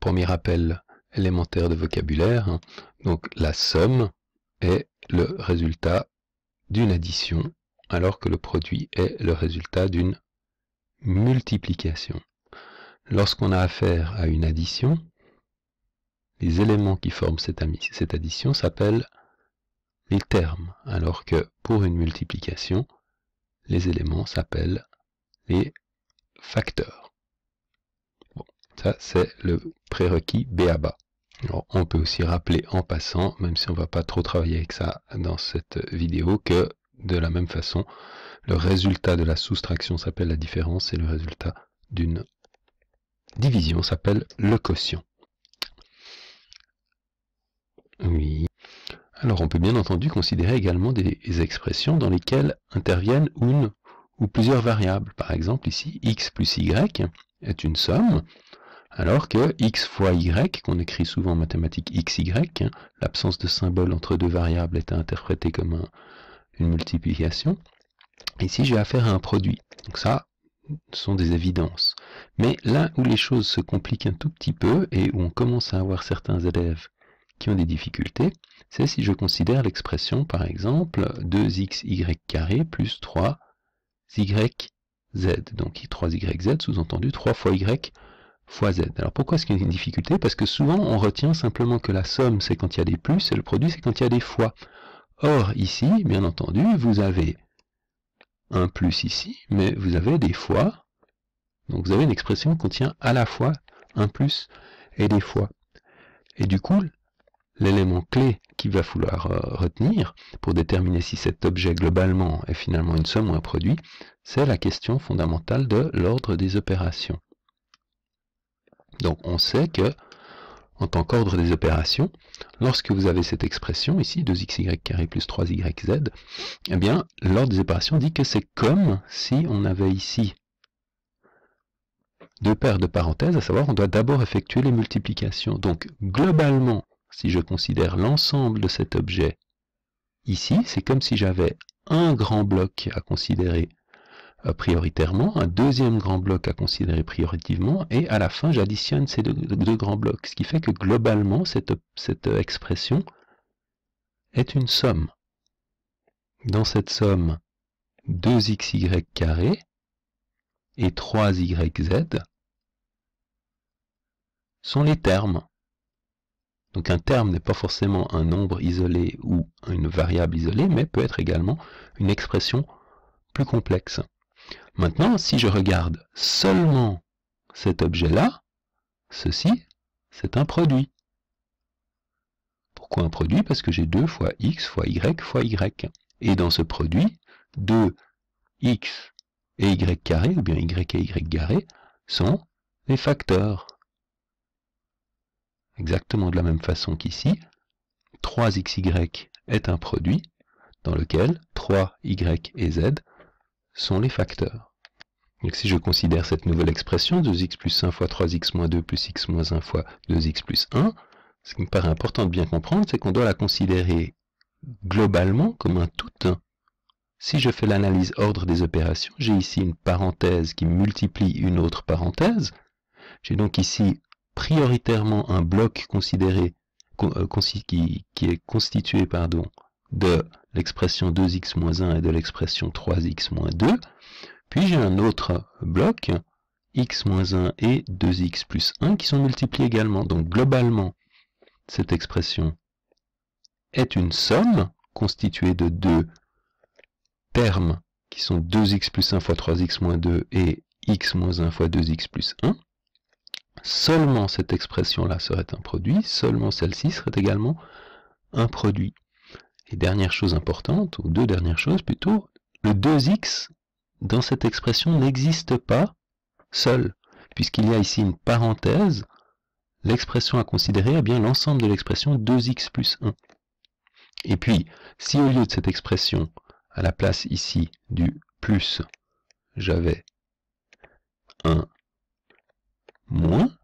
Premier rappel élémentaire de vocabulaire. Hein. Donc la somme est le résultat d'une addition, alors que le produit est le résultat d'une multiplication. Lorsqu'on a affaire à une addition, les éléments qui forment cette, cette addition s'appellent les termes, alors que pour une multiplication, les éléments s'appellent les facteurs. Ça, c'est le prérequis BABA. Alors, on peut aussi rappeler en passant, même si on ne va pas trop travailler avec ça dans cette vidéo, que de la même façon, le résultat de la soustraction s'appelle la différence et le résultat d'une division s'appelle le quotient. Oui. Alors on peut bien entendu considérer également des expressions dans lesquelles interviennent une ou plusieurs variables. Par exemple ici, x plus y est une somme alors que x fois y, qu'on écrit souvent en mathématiques xy, l'absence de symbole entre deux variables est à interpréter comme une multiplication. Ici, j'ai affaire à un produit. Donc ça, ce sont des évidences. Mais là où les choses se compliquent un tout petit peu et où on commence à avoir certains élèves qui ont des difficultés, c'est si je considère l'expression, par exemple, 2xy plus 3yz. Donc 3yz, sous-entendu 3 fois y z. Alors pourquoi est-ce qu'il y a une difficulté Parce que souvent on retient simplement que la somme c'est quand il y a des plus et le produit c'est quand il y a des fois. Or ici, bien entendu, vous avez un plus ici, mais vous avez des fois. Donc vous avez une expression qui contient à la fois un plus et des fois. Et du coup, l'élément clé qu'il va falloir euh, retenir pour déterminer si cet objet globalement est finalement une somme ou un produit, c'est la question fondamentale de l'ordre des opérations. Donc on sait que, en tant qu'ordre des opérations, lorsque vous avez cette expression ici, 2xy plus 3yz, eh bien l'ordre des opérations dit que c'est comme si on avait ici deux paires de parenthèses, à savoir on doit d'abord effectuer les multiplications. Donc globalement, si je considère l'ensemble de cet objet ici, c'est comme si j'avais un grand bloc à considérer euh, prioritairement, un deuxième grand bloc à considérer prioritivement, et à la fin, j'additionne ces deux, grands blocs, ce qui fait que globalement, cette, expression est une somme. Dans cette somme, 2xy carré et 3yz sont les termes. Donc un terme n'est pas forcément un nombre isolé ou une variable isolée, mais peut être également une expression plus complexe. Maintenant, si je regarde seulement cet objet-là, ceci, c'est un produit. Pourquoi un produit Parce que j'ai 2 fois x fois y fois y. Et dans ce produit, 2x et y carré, ou bien y et y carré, sont les facteurs. Exactement de la même façon qu'ici, 3xy est un produit dans lequel 3y et z sont les facteurs. Donc si je considère cette nouvelle expression, 2x plus 1 fois 3x moins 2 plus x moins 1 fois 2x plus 1, ce qui me paraît important de bien comprendre, c'est qu'on doit la considérer globalement comme un tout. Si je fais l'analyse ordre des opérations, j'ai ici une parenthèse qui multiplie une autre parenthèse. J'ai donc ici prioritairement un bloc considéré, euh, qui, est constitué de l'expression 2x-1 et de l'expression 3x-2. Puis j'ai un autre bloc, x-1 et 2x plus 1, qui sont multipliés également. Donc globalement, cette expression est une somme constituée de deux termes qui sont 2x plus 1 fois 3x moins 2 et x moins 1 fois 2x plus 1. Seulement cette expression-là serait un produit, seulement celle-ci serait également un produit. Et dernière chose importante, ou deux dernières choses plutôt, le 2x dans cette expression n'existe pas seul, puisqu'il y a ici une parenthèse, l'expression à considérer est eh bien l'ensemble de l'expression 2x plus 1. Et puis, si au lieu de cette expression, à la place ici du plus, j'avais un moins,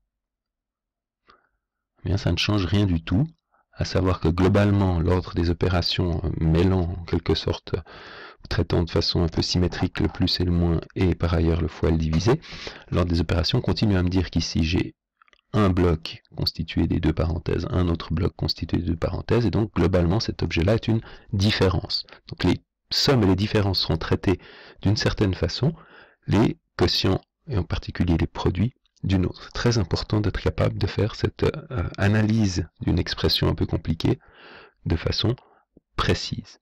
eh bien ça ne change rien du tout, à savoir que globalement, l'ordre des opérations euh, mêlant en quelque sorte, euh, traitant de façon un peu symétrique le plus et le moins, et par ailleurs le fois le divisé, l'ordre des opérations continue à me dire qu'ici j'ai un bloc constitué des deux parenthèses, un autre bloc constitué des deux parenthèses, et donc globalement cet objet-là est une différence. Donc les sommes et les différences seront traitées d'une certaine façon, les quotients, et en particulier les produits, d'une autre. Très important d'être capable de faire cette euh, analyse d'une expression un peu compliquée de façon précise.